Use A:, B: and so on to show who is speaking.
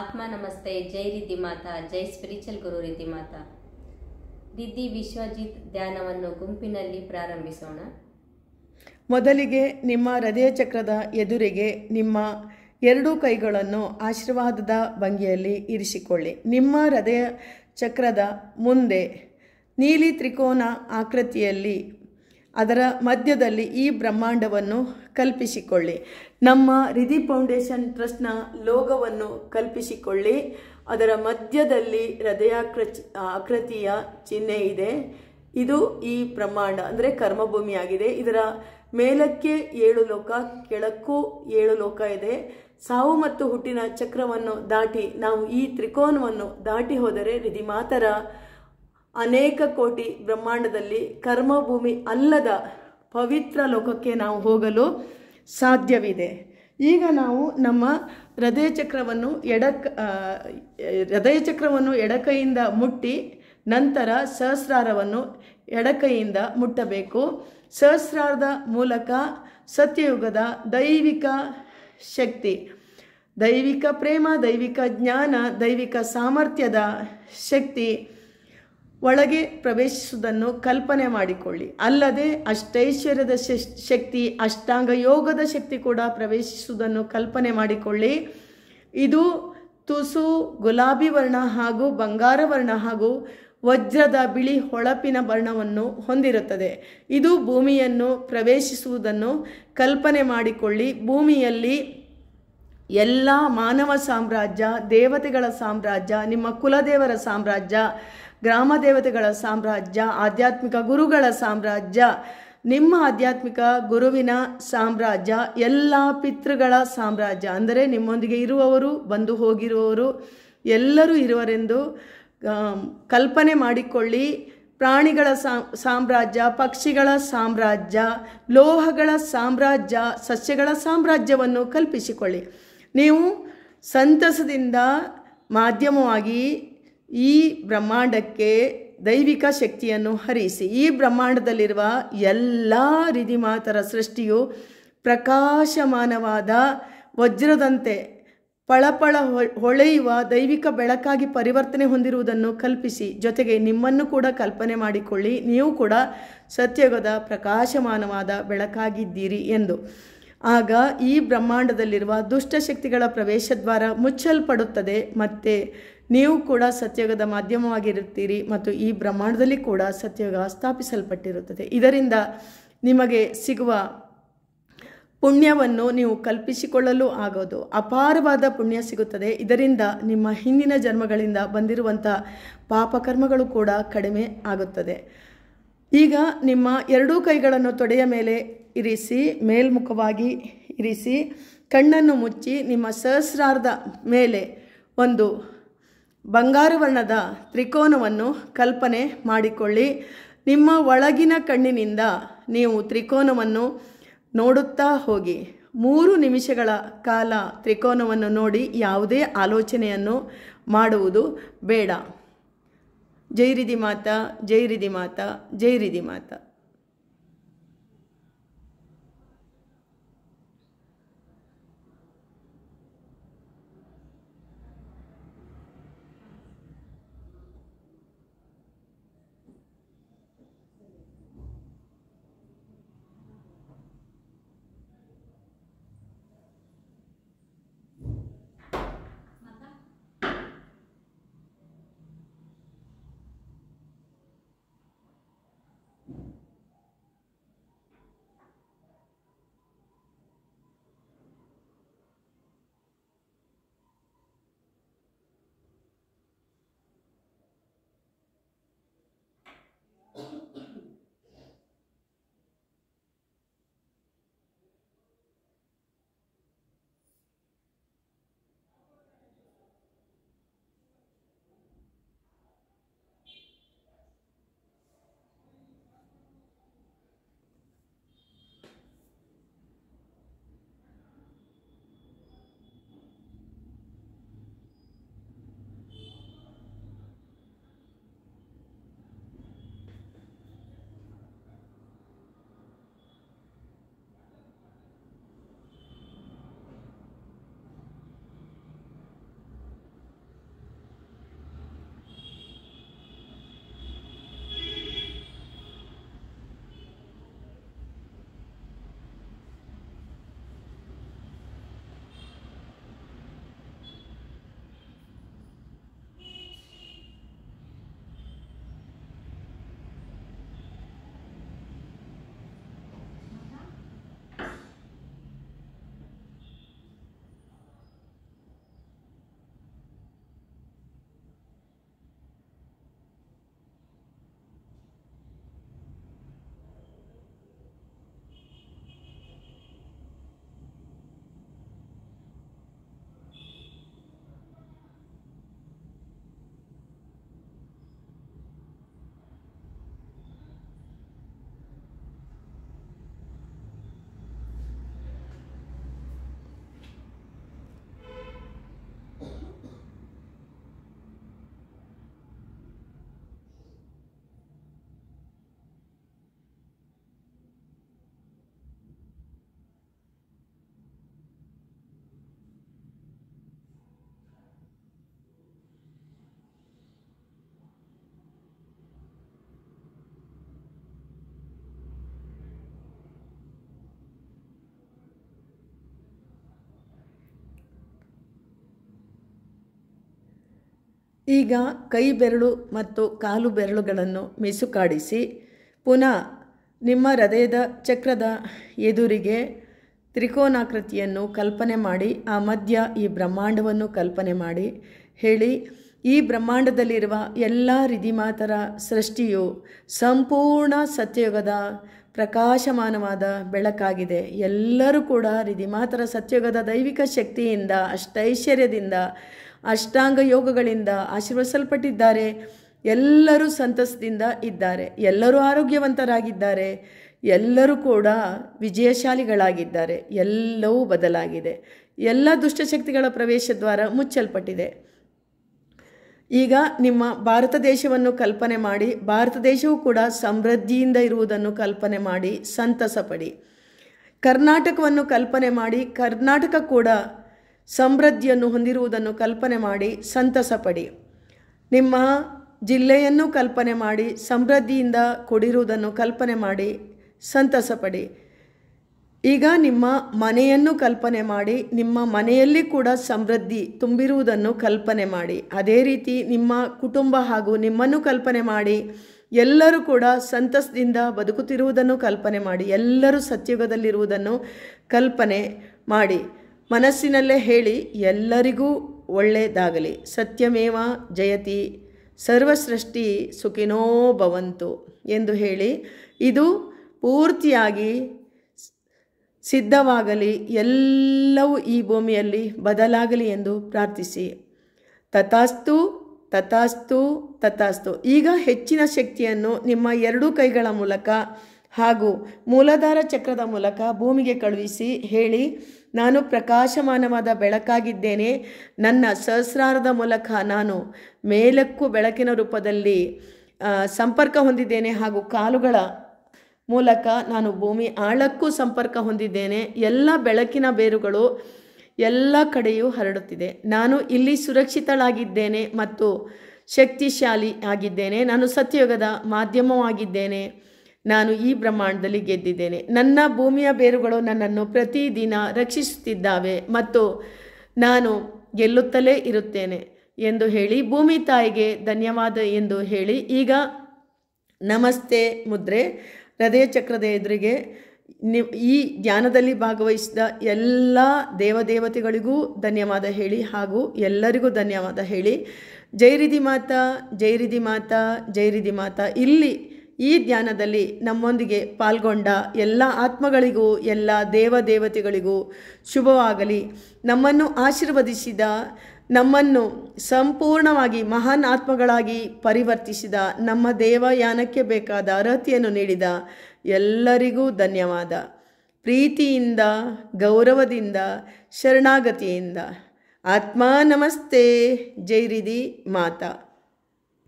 A: ಆತ್ಮ ನಮಸ್ತೆ ಜೈ ರಿದ್ದಿ ಮಾತಾ ಜೈ ಸ್ಪಿರಿಚುವಲ್ ಗುರು ರಿದ್ದಿ ಮಾತಾ ದಿದ್ದಿ ವಿಶ್ವಜಿತ್ ಧ್ಯಾನವನ್ನು ಗುಂಪಿನಲ್ಲಿ ಪ್ರಾರಂಭಿಸೋಣ ಮೊದಲಿಗೆ ನಿಮ್ಮ ಹೃದಯ ಚಕ್ರದ ಎದುರಿಗೆ ನಿಮ್ಮ ಎರಡೂ ಕೈಗಳನ್ನು ಆಶೀರ್ವಾದದ ಭಂಗಿಯಲ್ಲಿ ಇರಿಸಿಕೊಳ್ಳಿ ನಿಮ್ಮ ಹೃದಯ ಚಕ್ರದ ಮುಂದೆ ನೀಲಿ ತ್ರಿಕೋನ ಆಕೃತಿಯಲ್ಲಿ ಅದರ ಮಧ್ಯದಲ್ಲಿ ಈ ಬ್ರಹ್ಮಾಂಡವನ್ನು ಕಲ್ಪಿಸಿಕೊಳ್ಳಿ ನಮ್ಮ ರಿಧಿ ಫೌಂಡೇಶನ್ ಟ್ರಸ್ಟ್ನ ಲೋಗವನ್ನು ಕಲ್ಪಿಸಿಕೊಳ್ಳಿ ಅದರ ಮಧ್ಯದಲ್ಲಿ ಹೃದಯಾಕೃ ಆಕೃತಿಯ ಚಿಹ್ನೆ ಇದೆ ಇದು ಈ ಬ್ರಹ್ಮಾಂಡ ಅಂದರೆ ಕರ್ಮಭೂಮಿಯಾಗಿದೆ ಇದರ ಮೇಲಕ್ಕೆ ಏಳು ಲೋಕ ಕೆಳಕ್ಕೂ ಏಳು ಲೋಕ ಇದೆ ಸಾವು ಮತ್ತು ಹುಟ್ಟಿನ ಚಕ್ರವನ್ನು ದಾಟಿ ನಾವು ಈ ತ್ರಿಕೋನವನ್ನು ದಾಟಿ ಹೋದರೆ ರಿಧಿ ಮಾತರ ಅನೇಕ ಕೋಟಿ ಬ್ರಹ್ಮಾಂಡದಲ್ಲಿ ಕರ್ಮಭೂಮಿ ಅಲ್ಲದ ಪವಿತ್ರ ಲೋಕಕ್ಕೆ ನಾವು ಹೋಗಲು ಸಾಧ್ಯವಿದೆ ಈಗ ನಾವು ನಮ್ಮ ಹೃದಯ ಚಕ್ರವನ್ನು ಎಡಕ್ ಹೃದಯ ಚಕ್ರವನ್ನು ಎಡಕೈಯಿಂದ ಮುಟ್ಟಿ ನಂತರ ಸಹಸ್ರಾರವನ್ನು ಎಡಕೈಯಿಂದ ಮುಟ್ಟಬೇಕು ಸಹಸ್ರಾರದ ಮೂಲಕ ಸತ್ಯಯುಗದ ದೈವಿಕ ಶಕ್ತಿ ದೈವಿಕ ಪ್ರೇಮ ದೈವಿಕ ಜ್ಞಾನ ದೈವಿಕ ಸಾಮರ್ಥ್ಯದ ಶಕ್ತಿ ಒಳಗೆ ಪ್ರವೇಶಿಸುವುದನ್ನು ಕಲ್ಪನೆ ಮಾಡಿಕೊಳ್ಳಿ ಅಲ್ಲದೆ ಅಷ್ಟೈಶ್ವರ್ಯದ ಶಕ್ತಿ ಅಷ್ಟಾಂಗ ಯೋಗದ ಶಕ್ತಿ ಕೂಡ ಪ್ರವೇಶಿಸುವುದನ್ನು ಕಲ್ಪನೆ ಮಾಡಿಕೊಳ್ಳಿ ಇದು ತುಸು ಗುಲಾಬಿ ವರ್ಣ ಹಾಗೂ ಬಂಗಾರ ವರ್ಣ ಹಾಗೂ ವಜ್ರದ ಬಿಳಿ ಹೊಳಪಿನ ವರ್ಣವನ್ನು ಹೊಂದಿರುತ್ತದೆ ಇದು ಭೂಮಿಯನ್ನು ಪ್ರವೇಶಿಸುವುದನ್ನು ಕಲ್ಪನೆ ಮಾಡಿಕೊಳ್ಳಿ ಭೂಮಿಯಲ್ಲಿ ಎಲ್ಲ ಮಾನವ ಸಾಮ್ರಾಜ್ಯ ದೇವತೆಗಳ ಸಾಮ್ರಾಜ್ಯ ನಿಮ್ಮ ಕುಲದೇವರ ಸಾಮ್ರಾಜ್ಯ ಗ್ರಾಮ ದೇವತೆಗಳ ಸಾಮ್ರಾಜ್ಯ ಆಧ್ಯಾತ್ಮಿಕ ಗುರುಗಳ ಸಾಮ್ರಾಜ್ಯ ನಿಮ್ಮ ಆಧ್ಯಾತ್ಮಿಕ ಗುರುವಿನ ಸಾಮ್ರಾಜ್ಯ ಎಲ್ಲ ಪಿತೃಗಳ ಸಾಮ್ರಾಜ್ಯ ಅಂದರೆ ನಿಮ್ಮೊಂದಿಗೆ ಇರುವವರು ಬಂದು ಹೋಗಿರುವವರು ಎಲ್ಲರೂ ಇರುವರೆಂದು ಕಲ್ಪನೆ ಮಾಡಿಕೊಳ್ಳಿ ಪ್ರಾಣಿಗಳ ಸಾಮ್ರಾಜ್ಯ ಪಕ್ಷಿಗಳ ಸಾಮ್ರಾಜ್ಯ ಲೋಹಗಳ ಸಾಮ್ರಾಜ್ಯ ಸಸ್ಯಗಳ ಸಾಮ್ರಾಜ್ಯವನ್ನು ಕಲ್ಪಿಸಿಕೊಳ್ಳಿ ನೀವು ಸಂತಸದಿಂದ ಮಾಧ್ಯಮವಾಗಿ ಈ ಬ್ರಹ್ಮಾಂಡಕ್ಕೆ ದೈವಿಕ ಶಕ್ತಿಯನ್ನು ಹರಿಸಿ ಈ ಬ್ರಹ್ಮಾಂಡದಲ್ಲಿರುವ ಎಲ್ಲ ಮಾತರ ಸೃಷ್ಟಿಯು ಪ್ರಕಾಶಮಾನವಾದ ವಜ್ರದಂತೆ ಪಳಪಳ ಹೊಳೆಯುವ ದೈವಿಕ ಬೆಳಕಾಗಿ ಪರಿವರ್ತನೆ ಹೊಂದಿರುವುದನ್ನು ಕಲ್ಪಿಸಿ ಜೊತೆಗೆ ನಿಮ್ಮನ್ನು ಕೂಡ ಕಲ್ಪನೆ ಮಾಡಿಕೊಳ್ಳಿ ನೀವು ಕೂಡ ಸತ್ಯಗದ ಪ್ರಕಾಶಮಾನವಾದ ಬೆಳಕಾಗಿದ್ದೀರಿ ಎಂದು ಆಗ ಈ ಬ್ರಹ್ಮಾಂಡದಲ್ಲಿರುವ ದುಷ್ಟಶಕ್ತಿಗಳ ದ್ವಾರ ಮುಚ್ಚಲ್ಪಡುತ್ತದೆ ಮತ್ತು ನೀವು ಕೂಡ ಸತ್ಯಯುಗದ ಮಾಧ್ಯಮವಾಗಿರುತ್ತೀರಿ ಮತ್ತು ಈ ಬ್ರಹ್ಮಾಂಡದಲ್ಲಿ ಕೂಡ ಸತ್ಯಯುಗ ಸ್ಥಾಪಿಸಲ್ಪಟ್ಟಿರುತ್ತದೆ ಇದರಿಂದ ನಿಮಗೆ ಸಿಗುವ ಪುಣ್ಯವನ್ನು ನೀವು ಕಲ್ಪಿಸಿಕೊಳ್ಳಲು ಆಗೋದು ಅಪಾರವಾದ ಪುಣ್ಯ ಸಿಗುತ್ತದೆ ಇದರಿಂದ ನಿಮ್ಮ ಹಿಂದಿನ ಜನ್ಮಗಳಿಂದ ಬಂದಿರುವಂಥ ಪಾಪಕರ್ಮಗಳು ಕೂಡ ಕಡಿಮೆ ಆಗುತ್ತದೆ ಈಗ ನಿಮ್ಮ ಎರಡೂ ಕೈಗಳನ್ನು ತೊಡೆಯ ಮೇಲೆ ಇರಿಸಿ ಮೇಲ್ಮುಖವಾಗಿ ಇರಿಸಿ ಕಣ್ಣನ್ನು ಮುಚ್ಚಿ ನಿಮ್ಮ ಸಹಸ್ರಾರ್ಧ ಮೇಲೆ ಒಂದು ಬಂಗಾರವರ್ಣದ ವರ್ಣದ ತ್ರಿಕೋನವನ್ನು ಕಲ್ಪನೆ ಮಾಡಿಕೊಳ್ಳಿ ನಿಮ್ಮ ಒಳಗಿನ ಕಣ್ಣಿನಿಂದ ನೀವು ತ್ರಿಕೋನವನ್ನು ನೋಡುತ್ತಾ ಹೋಗಿ ಮೂರು ನಿಮಿಷಗಳ ಕಾಲ ತ್ರಿಕೋನವನ್ನು ನೋಡಿ ಯಾವುದೇ ಆಲೋಚನೆಯನ್ನು ಮಾಡುವುದು ಬೇಡ ಜೈ ರೀತಿ ಮಾತಾ ಜೈ ರೀತಿ ಮಾತಾ ಜೈ ರೀತಿ ಮಾತಾ ಈಗ ಕೈ ಬೆರಳು ಮತ್ತು ಕಾಲು ಬೆರಳುಗಳನ್ನು ಮಿಸುಕಾಡಿಸಿ ಪುನಃ ನಿಮ್ಮ ಹೃದಯದ ಚಕ್ರದ ಎದುರಿಗೆ ತ್ರಿಕೋನಾಕೃತಿಯನ್ನು ಕಲ್ಪನೆ ಮಾಡಿ ಆ ಮಧ್ಯ ಈ ಬ್ರಹ್ಮಾಂಡವನ್ನು ಕಲ್ಪನೆ ಮಾಡಿ ಹೇಳಿ ಈ ಬ್ರಹ್ಮಾಂಡದಲ್ಲಿರುವ ಎಲ್ಲ ರಿಧಿಮಾತರ ಸೃಷ್ಟಿಯು ಸಂಪೂರ್ಣ ಸತ್ಯಯುಗದ ಪ್ರಕಾಶಮಾನವಾದ ಬೆಳಕಾಗಿದೆ ಎಲ್ಲರೂ ಕೂಡ ರಿಧಿಮಾತರ ಸತ್ಯಯುಗದ ದೈವಿಕ ಶಕ್ತಿಯಿಂದ ಅಷ್ಟೈಶ್ವರ್ಯದಿಂದ ಅಷ್ಟಾಂಗ ಯೋಗಗಳಿಂದ ಆಶೀರ್ವಸಲ್ಪಟ್ಟಿದ್ದಾರೆ ಎಲ್ಲರೂ ಸಂತಸದಿಂದ ಇದ್ದಾರೆ ಎಲ್ಲರೂ ಆರೋಗ್ಯವಂತರಾಗಿದ್ದಾರೆ ಎಲ್ಲರೂ ಕೂಡ ವಿಜಯಶಾಲಿಗಳಾಗಿದ್ದಾರೆ ಎಲ್ಲವೂ ಬದಲಾಗಿದೆ ಎಲ್ಲ ದುಷ್ಟಶಕ್ತಿಗಳ ಪ್ರವೇಶ ದ್ವಾರ ಮುಚ್ಚಲ್ಪಟ್ಟಿದೆ ಈಗ ನಿಮ್ಮ ಭಾರತ ದೇಶವನ್ನು ಕಲ್ಪನೆ ಮಾಡಿ ಭಾರತ ದೇಶವೂ ಕೂಡ ಸಮೃದ್ಧಿಯಿಂದ ಇರುವುದನ್ನು ಕಲ್ಪನೆ ಮಾಡಿ ಸಂತಸಪಡಿ ಕರ್ನಾಟಕವನ್ನು ಕಲ್ಪನೆ ಮಾಡಿ ಕರ್ನಾಟಕ ಕೂಡ ಸಮೃದ್ಧಿಯನ್ನು ಹೊಂದಿರುವುದನ್ನು ಕಲ್ಪನೆ ಮಾಡಿ ಸಂತಸ ಪಡಿ ನಿಮ್ಮ ಜಿಲ್ಲೆಯನ್ನು ಕಲ್ಪನೆ ಮಾಡಿ ಸಮೃದ್ಧಿಯಿಂದ ಕೊಡಿರುವುದನ್ನು ಕಲ್ಪನೆ ಮಾಡಿ ಸಂತಸ ಪಡಿ ಈಗ ನಿಮ್ಮ ಮನೆಯನ್ನು ಕಲ್ಪನೆ ಮಾಡಿ ನಿಮ್ಮ ಮನೆಯಲ್ಲಿ ಕೂಡ ಸಮೃದ್ಧಿ ತುಂಬಿರುವುದನ್ನು ಕಲ್ಪನೆ ಮಾಡಿ ಅದೇ ರೀತಿ ನಿಮ್ಮ ಕುಟುಂಬ ಹಾಗೂ ನಿಮ್ಮನ್ನು ಕಲ್ಪನೆ ಮಾಡಿ ಎಲ್ಲರೂ ಕೂಡ ಸಂತಸದಿಂದ ಬದುಕುತ್ತಿರುವುದನ್ನು ಕಲ್ಪನೆ ಮಾಡಿ ಎಲ್ಲರೂ ಸತ್ಯುಗದಲ್ಲಿರುವುದನ್ನು ಕಲ್ಪನೆ ಮಾಡಿ ಮನಸ್ಸಿನಲ್ಲೇ ಹೇಳಿ ಎಲ್ಲರಿಗೂ ಒಳ್ಳೆಯದಾಗಲಿ ಸತ್ಯಮೇವ ಜಯತಿ ಸರ್ವಸೃಷ್ಟಿ ಸುಖಿನೋ ಭವಂತು ಎಂದು ಹೇಳಿ ಇದು ಪೂರ್ತಿಯಾಗಿ ಸಿದ್ಧವಾಗಲಿ ಎಲ್ಲವೂ ಈ ಭೂಮಿಯಲ್ಲಿ ಬದಲಾಗಲಿ ಎಂದು ಪ್ರಾರ್ಥಿಸಿ ತಥಾಸ್ತು ತಥಾಸ್ತು ತಥಾಸ್ತು ಈಗ ಹೆಚ್ಚಿನ ಶಕ್ತಿಯನ್ನು ನಿಮ್ಮ ಎರಡೂ ಕೈಗಳ ಮೂಲಕ ಹಾಗೂ ಮೂಲಾಧಾರ ಚಕ್ರದ ಮೂಲಕ ಭೂಮಿಗೆ ಕಳುಹಿಸಿ ಹೇಳಿ ನಾನು ಪ್ರಕಾಶಮಾನವಾದ ಬೆಳಕಾಗಿದ್ದೇನೆ ನನ್ನ ಸಹಸ್ರಾರದ ಮೂಲಕ ನಾನು ಮೇಲಕ್ಕೂ ಬೆಳಕಿನ ರೂಪದಲ್ಲಿ ಸಂಪರ್ಕ ಹೊಂದಿದ್ದೇನೆ ಹಾಗೂ ಕಾಲುಗಳ ಮೂಲಕ ನಾನು ಭೂಮಿ ಆಳಕ್ಕೂ ಸಂಪರ್ಕ ಹೊಂದಿದ್ದೇನೆ ಎಲ್ಲ ಬೆಳಕಿನ ಬೇರುಗಳು ಎಲ್ಲ ಕಡೆಯೂ ಹರಡುತ್ತಿದೆ ನಾನು ಇಲ್ಲಿ ಸುರಕ್ಷಿತಳಾಗಿದ್ದೇನೆ ಮತ್ತು ಶಕ್ತಿಶಾಲಿ ಆಗಿದ್ದೇನೆ ನಾನು ಸತ್ಯಯುಗದ ಮಾಧ್ಯಮವಾಗಿದ್ದೇನೆ ನಾನು ಈ ಬ್ರಹ್ಮಾಂಡದಲ್ಲಿ ಗೆದ್ದಿದ್ದೇನೆ ನನ್ನ ಭೂಮಿಯ ಬೇರುಗಳು ನನ್ನನ್ನು ಪ್ರತಿದಿನ ರಕ್ಷಿಸುತ್ತಿದ್ದಾವೆ ಮತ್ತು ನಾನು ಗೆಲ್ಲುತ್ತಲೇ ಇರುತ್ತೇನೆ ಎಂದು ಹೇಳಿ ಭೂಮಿ ತಾಯಿಗೆ ಧನ್ಯವಾದ ಎಂದು ಹೇಳಿ ಈಗ ನಮಸ್ತೆ ಮುದ್ರೆ ಹೃದಯ ಚಕ್ರದ ಎದುರಿಗೆ ನಿ ಈ ಧ್ಯಾನದಲ್ಲಿ ಭಾಗವಹಿಸಿದ ಎಲ್ಲ ದೇವದೇವತೆಗಳಿಗೂ ಧನ್ಯವಾದ ಹೇಳಿ ಹಾಗೂ ಎಲ್ಲರಿಗೂ ಧನ್ಯವಾದ ಹೇಳಿ ಜೈರಿದಿ ಮಾತಾ ಜೈರಿದಿ ಮಾತಾ ಜೈರಿದಿ ಮಾತಾ ಇಲ್ಲಿ ಈ ಧ್ಯಾನದಲ್ಲಿ ನಮ್ಮೊಂದಿಗೆ ಪಾಲ್ಗೊಂಡ ಎಲ್ಲ ಆತ್ಮಗಳಿಗೂ ಎಲ್ಲ ದೇವ ದೇವತೆಗಳಿಗೂ ಶುಭವಾಗಲಿ ನಮ್ಮನ್ನು ಆಶೀರ್ವದಿಸಿದ ನಮ್ಮನ್ನು ಸಂಪೂರ್ಣವಾಗಿ ಮಹಾನ್ ಆತ್ಮಗಳಾಗಿ ಪರಿವರ್ತಿಸಿದ ನಮ್ಮ ದೇವಯಾನಕ್ಕೆ ಬೇಕಾದ ಅರ್ಹತೆಯನ್ನು ನೀಡಿದ ಎಲ್ಲರಿಗೂ ಧನ್ಯವಾದ ಪ್ರೀತಿಯಿಂದ ಗೌರವದಿಂದ ಶರಣಾಗತಿಯಿಂದ ಆತ್ಮ ನಮಸ್ತೆ ಜೈರಿದಿ ಮಾತಾ